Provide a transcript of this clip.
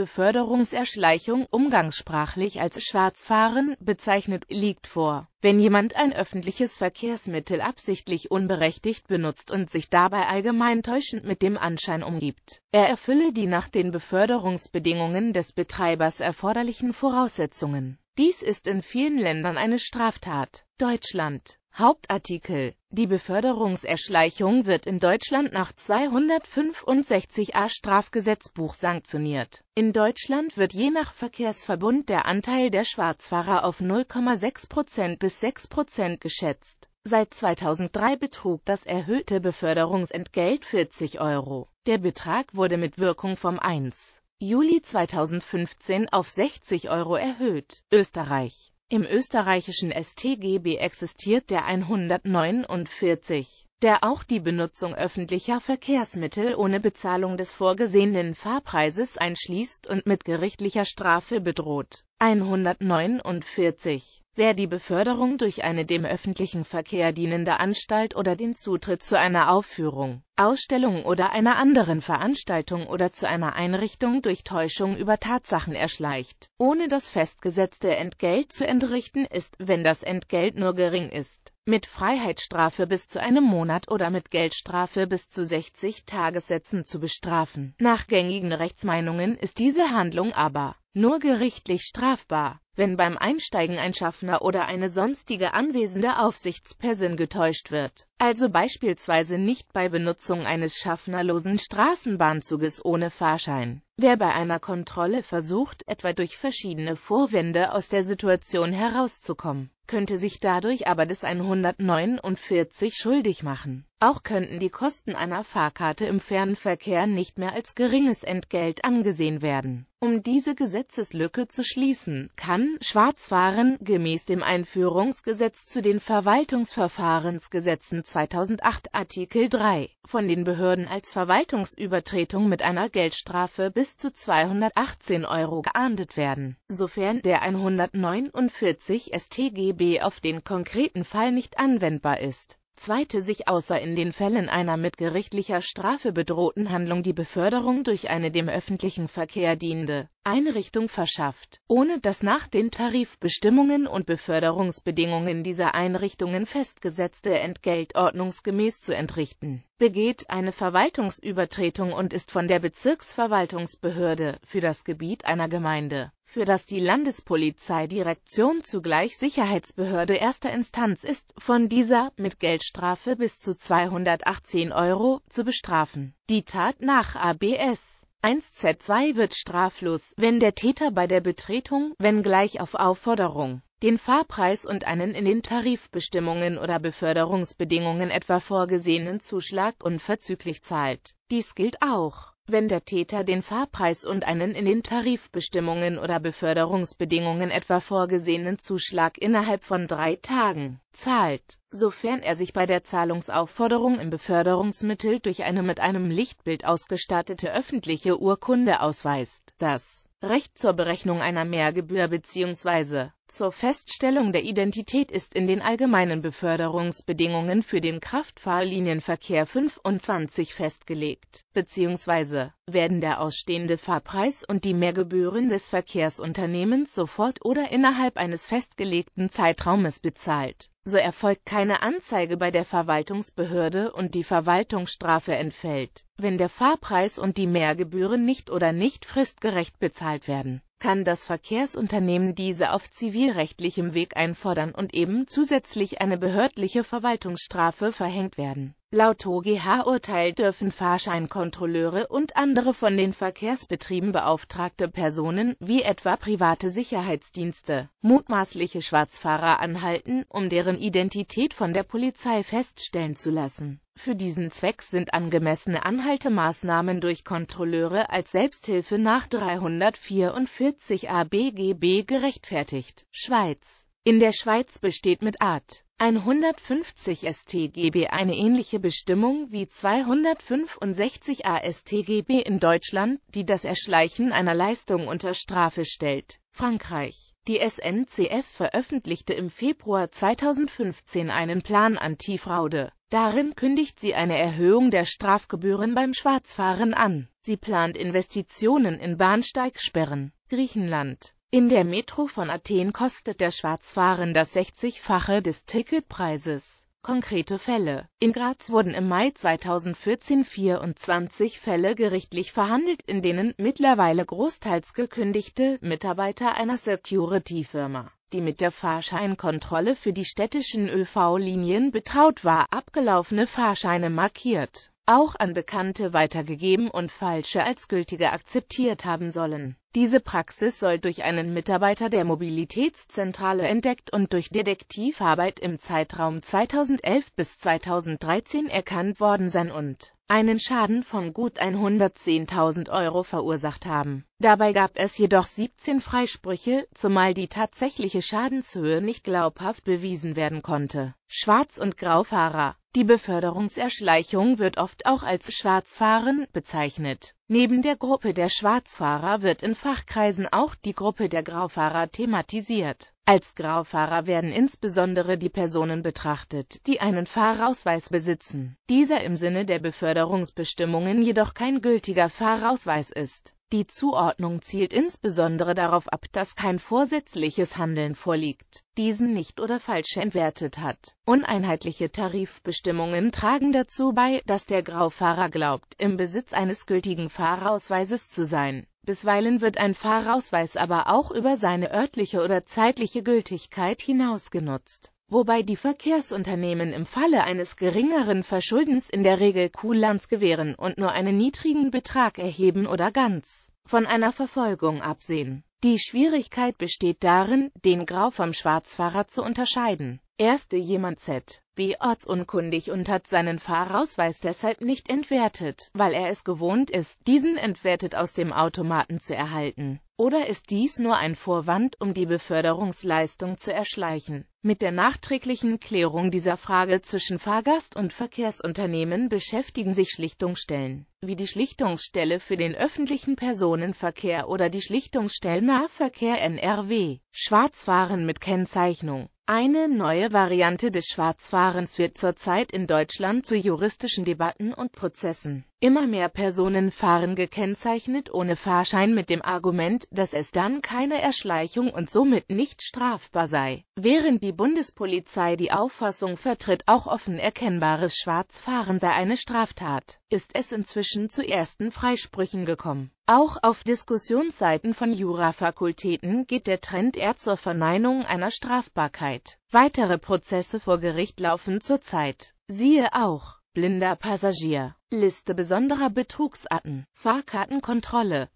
Beförderungserschleichung, umgangssprachlich als Schwarzfahren bezeichnet, liegt vor. Wenn jemand ein öffentliches Verkehrsmittel absichtlich unberechtigt benutzt und sich dabei allgemein täuschend mit dem Anschein umgibt, er erfülle die nach den Beförderungsbedingungen des Betreibers erforderlichen Voraussetzungen. Dies ist in vielen Ländern eine Straftat. Deutschland Hauptartikel: Die Beförderungserschleichung wird in Deutschland nach 265a Strafgesetzbuch sanktioniert. In Deutschland wird je nach Verkehrsverbund der Anteil der Schwarzfahrer auf 0,6 bis 6 geschätzt. Seit 2003 betrug das erhöhte Beförderungsentgelt 40 Euro. Der Betrag wurde mit Wirkung vom 1. Juli 2015 auf 60 Euro erhöht. Österreich im österreichischen StGB existiert der 149, der auch die Benutzung öffentlicher Verkehrsmittel ohne Bezahlung des vorgesehenen Fahrpreises einschließt und mit gerichtlicher Strafe bedroht. 149 Wer die Beförderung durch eine dem öffentlichen Verkehr dienende Anstalt oder den Zutritt zu einer Aufführung, Ausstellung oder einer anderen Veranstaltung oder zu einer Einrichtung durch Täuschung über Tatsachen erschleicht, ohne das festgesetzte Entgelt zu entrichten ist, wenn das Entgelt nur gering ist, mit Freiheitsstrafe bis zu einem Monat oder mit Geldstrafe bis zu 60 Tagessätzen zu bestrafen. Nach gängigen Rechtsmeinungen ist diese Handlung aber nur gerichtlich strafbar wenn beim Einsteigen ein Schaffner oder eine sonstige anwesende Aufsichtsperson getäuscht wird, also beispielsweise nicht bei Benutzung eines schaffnerlosen Straßenbahnzuges ohne Fahrschein. Wer bei einer Kontrolle versucht, etwa durch verschiedene Vorwände aus der Situation herauszukommen, könnte sich dadurch aber des 149 schuldig machen. Auch könnten die Kosten einer Fahrkarte im Fernverkehr nicht mehr als geringes Entgelt angesehen werden. Um diese Gesetzeslücke zu schließen, kann Schwarzfahren gemäß dem Einführungsgesetz zu den Verwaltungsverfahrensgesetzen 2008 Artikel 3 von den Behörden als Verwaltungsübertretung mit einer Geldstrafe bis zu 218 Euro geahndet werden, sofern der 149 StGB auf den konkreten Fall nicht anwendbar ist zweite sich außer in den Fällen einer mit gerichtlicher Strafe bedrohten Handlung die Beförderung durch eine dem öffentlichen Verkehr dienende Einrichtung verschafft, ohne dass nach den Tarifbestimmungen und Beförderungsbedingungen dieser Einrichtungen festgesetzte Entgelt ordnungsgemäß zu entrichten, begeht eine Verwaltungsübertretung und ist von der Bezirksverwaltungsbehörde für das Gebiet einer Gemeinde für das die Landespolizeidirektion zugleich Sicherheitsbehörde erster Instanz ist, von dieser mit Geldstrafe bis zu 218 Euro zu bestrafen. Die Tat nach ABS 1Z2 wird straflos, wenn der Täter bei der Betretung, wenngleich auf Aufforderung, den Fahrpreis und einen in den Tarifbestimmungen oder Beförderungsbedingungen etwa vorgesehenen Zuschlag unverzüglich zahlt. Dies gilt auch wenn der Täter den Fahrpreis und einen in den Tarifbestimmungen oder Beförderungsbedingungen etwa vorgesehenen Zuschlag innerhalb von drei Tagen zahlt, sofern er sich bei der Zahlungsaufforderung im Beförderungsmittel durch eine mit einem Lichtbild ausgestattete öffentliche Urkunde ausweist, dass Recht zur Berechnung einer Mehrgebühr bzw. zur Feststellung der Identität ist in den allgemeinen Beförderungsbedingungen für den Kraftfahrlinienverkehr 25 festgelegt, bzw. werden der ausstehende Fahrpreis und die Mehrgebühren des Verkehrsunternehmens sofort oder innerhalb eines festgelegten Zeitraumes bezahlt so erfolgt keine Anzeige bei der Verwaltungsbehörde und die Verwaltungsstrafe entfällt, wenn der Fahrpreis und die Mehrgebühren nicht oder nicht fristgerecht bezahlt werden kann das Verkehrsunternehmen diese auf zivilrechtlichem Weg einfordern und eben zusätzlich eine behördliche Verwaltungsstrafe verhängt werden. Laut OGH-Urteil dürfen Fahrscheinkontrolleure und andere von den Verkehrsbetrieben beauftragte Personen, wie etwa private Sicherheitsdienste, mutmaßliche Schwarzfahrer anhalten, um deren Identität von der Polizei feststellen zu lassen für diesen Zweck sind angemessene Anhaltemaßnahmen durch Kontrolleure als Selbsthilfe nach 344 ABGB gerechtfertigt. Schweiz In der Schweiz besteht mit Art 150 StGB eine ähnliche Bestimmung wie 265 AStGB in Deutschland, die das Erschleichen einer Leistung unter Strafe stellt. Frankreich die SNCF veröffentlichte im Februar 2015 einen Plan Antifraude. Darin kündigt sie eine Erhöhung der Strafgebühren beim Schwarzfahren an. Sie plant Investitionen in Bahnsteigsperren. Griechenland in der Metro von Athen kostet der Schwarzfahren das 60-fache des Ticketpreises. Konkrete Fälle In Graz wurden im Mai 2014 24 Fälle gerichtlich verhandelt, in denen mittlerweile großteils gekündigte Mitarbeiter einer Security-Firma, die mit der Fahrscheinkontrolle für die städtischen ÖV-Linien betraut war, abgelaufene Fahrscheine markiert auch an Bekannte weitergegeben und falsche als gültige akzeptiert haben sollen. Diese Praxis soll durch einen Mitarbeiter der Mobilitätszentrale entdeckt und durch Detektivarbeit im Zeitraum 2011 bis 2013 erkannt worden sein und einen Schaden von gut 110.000 Euro verursacht haben Dabei gab es jedoch 17 Freisprüche, zumal die tatsächliche Schadenshöhe nicht glaubhaft bewiesen werden konnte. Schwarz- und Graufahrer Die Beförderungserschleichung wird oft auch als Schwarzfahren bezeichnet. Neben der Gruppe der Schwarzfahrer wird in Fachkreisen auch die Gruppe der Graufahrer thematisiert. Als Graufahrer werden insbesondere die Personen betrachtet, die einen Fahrausweis besitzen, dieser im Sinne der Beförderungsbestimmungen jedoch kein gültiger Fahrausweis ist. Die Zuordnung zielt insbesondere darauf ab, dass kein vorsätzliches Handeln vorliegt, diesen nicht oder falsch entwertet hat. Uneinheitliche Tarifbestimmungen tragen dazu bei, dass der Graufahrer glaubt, im Besitz eines gültigen Fahrausweises zu sein. Bisweilen wird ein Fahrausweis aber auch über seine örtliche oder zeitliche Gültigkeit hinaus genutzt wobei die Verkehrsunternehmen im Falle eines geringeren Verschuldens in der Regel Kulanz gewähren und nur einen niedrigen Betrag erheben oder ganz von einer Verfolgung absehen. Die Schwierigkeit besteht darin, den Grau vom Schwarzfahrer zu unterscheiden. Erste jemand Z. B. ortsunkundig und hat seinen Fahrausweis deshalb nicht entwertet, weil er es gewohnt ist, diesen entwertet aus dem Automaten zu erhalten. Oder ist dies nur ein Vorwand, um die Beförderungsleistung zu erschleichen? Mit der nachträglichen Klärung dieser Frage zwischen Fahrgast und Verkehrsunternehmen beschäftigen sich Schlichtungsstellen, wie die Schlichtungsstelle für den öffentlichen Personenverkehr oder die Schlichtungsstellen Nahverkehr NRW. Schwarzfahren mit Kennzeichnung Eine neue Variante des Schwarzfahrens wird zurzeit in Deutschland zu juristischen Debatten und Prozessen. Immer mehr Personen fahren gekennzeichnet ohne Fahrschein mit dem Argument, dass es dann keine Erschleichung und somit nicht strafbar sei. Während die Bundespolizei die Auffassung vertritt, auch offen erkennbares Schwarzfahren sei eine Straftat, ist es inzwischen zu ersten Freisprüchen gekommen auch auf Diskussionsseiten von Jurafakultäten geht der Trend eher zur Verneinung einer Strafbarkeit. Weitere Prozesse vor Gericht laufen zurzeit. Siehe auch Blinder Passagier Liste besonderer Betrugsarten Fahrkartenkontrolle